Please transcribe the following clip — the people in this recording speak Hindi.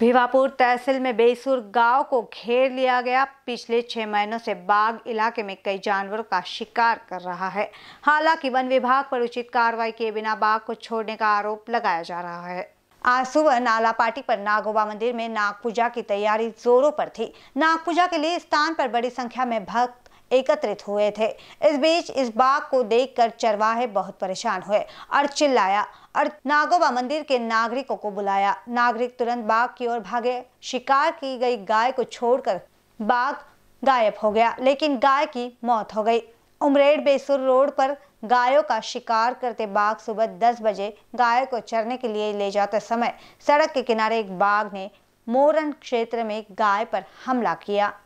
भिवापुर तहसील में बेसुर गांव को घेर लिया गया पिछले छह महीनों से बाघ इलाके में कई जानवरों का शिकार कर रहा है हालांकि वन विभाग पर उचित कार्रवाई किए बिना बाघ को छोड़ने का आरोप लगाया जा रहा है आज सुबह नाला पार्टी पर नागोबा मंदिर में नाग पूजा की तैयारी जोरों पर थी नाग पूजा के लिए स्थान पर बड़ी संख्या में भक्त एकत्रित हुए थे इस बीच इस बाघ को देखकर चरवाहे बहुत परेशान हुए और चिल्लाया और नागोबा मंदिर के नागरिकों को बुलाया नागरिक तुरंत बाघ की ओर भागे शिकार की गई गाय को छोड़कर बाघ गायब हो गया लेकिन गाय की मौत हो गई उमरेड बेसुर रोड पर गायों का शिकार करते बाघ सुबह 10 बजे गाय को चरने के लिए ले जाते समय सड़क के किनारे एक बाघ ने मोरन क्षेत्र में गाय पर हमला किया